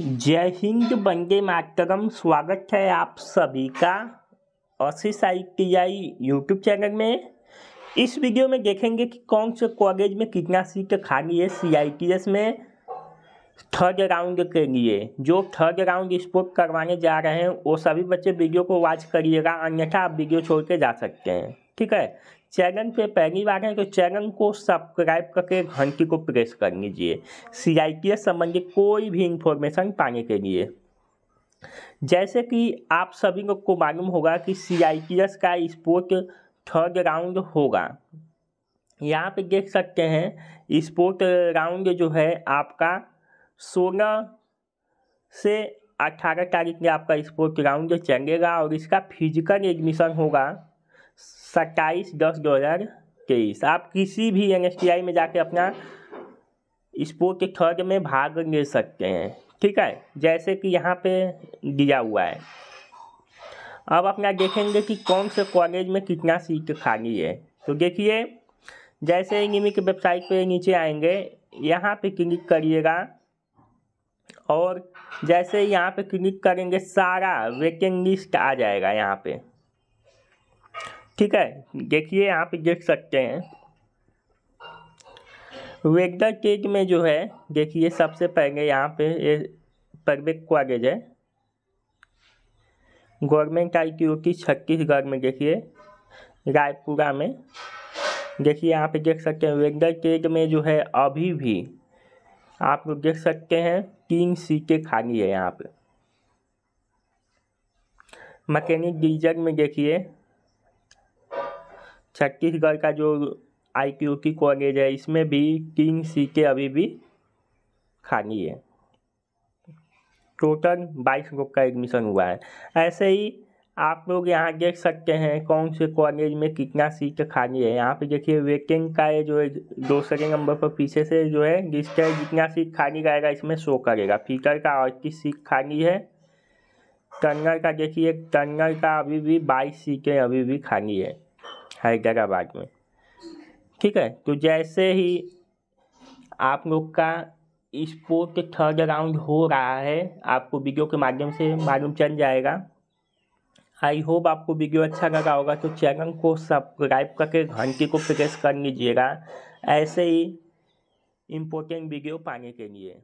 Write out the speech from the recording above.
जय हिंद वंदे मातरम स्वागत है आप सभी का असी साहित्य आई यूट्यूब चैनल में इस वीडियो में देखेंगे कि कौन से कॉलेज में कितना सीट खाली है सी आई टी एस में थर्ड राउंड के लिए जो थर्ड राउंड स्पोर्ट करवाने जा रहे हैं वो सभी बच्चे वीडियो को वॉच करिएगा अन्यथा आप वीडियो छोड़ के जा सकते हैं ठीक है चैनल पे पहली बार है तो चैनल को सब्सक्राइब करके घंटी को प्रेस कर लीजिए सी आई टी एस संबंधी कोई भी इंफॉर्मेशन पाने के लिए जैसे कि आप सभी लोग को मालूम होगा कि सी आई पी एस का स्पोर्ट थर्ड राउंड होगा यहाँ पे देख सकते हैं स्पोर्ट राउंड जो है आपका सोलह से अट्ठारह तारीख में आपका स्पोर्ट राउंड चलेगा और इसका फिजिकल एडमिशन होगा सत्ताईस दस दो हज़ार तेईस आप किसी भी एन में जाके अपना स्पोर्ट के थर्ड में भाग ले सकते हैं ठीक है जैसे कि यहाँ पे दिया हुआ है अब अपना देखेंगे कि कौन से कॉलेज में कितना सीट खाली है तो देखिए जैसे निमी के वेबसाइट पे नीचे आएंगे यहाँ पे क्लिक करिएगा और जैसे यहाँ पे क्लिक करेंगे सारा वेटिंग लिस्ट आ जाएगा यहाँ पे ठीक है देखिए आप देख सकते हैं वेगडर केक में जो है देखिए सबसे पहले यहाँ पे ये पर्वे कॉलेज है government I T O Chhattisgarh में देखिए रायपुरा में देखिए यहाँ पे देख सकते हैं वेगडर केक में जो है अभी भी आप लोग देख सकते हैं तीन सीटें खाली है यहाँ पे मकैनिक डीजल में देखिए छत्तीसगढ़ का जो आई क्यू की कॉलेज है इसमें भी तीन सीटें अभी भी खाली है टोटल बाईस लोग का एडमिशन हुआ है ऐसे ही आप लोग यहाँ देख सकते हैं कौन से कॉलेज में कितना सीट खाली है यहाँ पे देखिए वेकिंग का है जो है दूसरे नंबर पर पीछे से जो है जिसका जितना सीट खाली रहेगा इसमें शो करेगा फीटर का अड़तीस सीट खाली है टर्नर का देखिए टर्नर का अभी भी बाईस सीटें अभी भी खाली है हैदराबाद में ठीक है तो जैसे ही आप लोग का स्पोर्ट थर्ड राउंड हो रहा है आपको वीडियो के माध्यम से मालूम चल जाएगा आई होप आपको वीडियो अच्छा लगा होगा तो चैनल को सब्सक्राइब करके घंटी को प्रेस कर लीजिएगा ऐसे ही इम्पोर्टेंट वीडियो पाने के लिए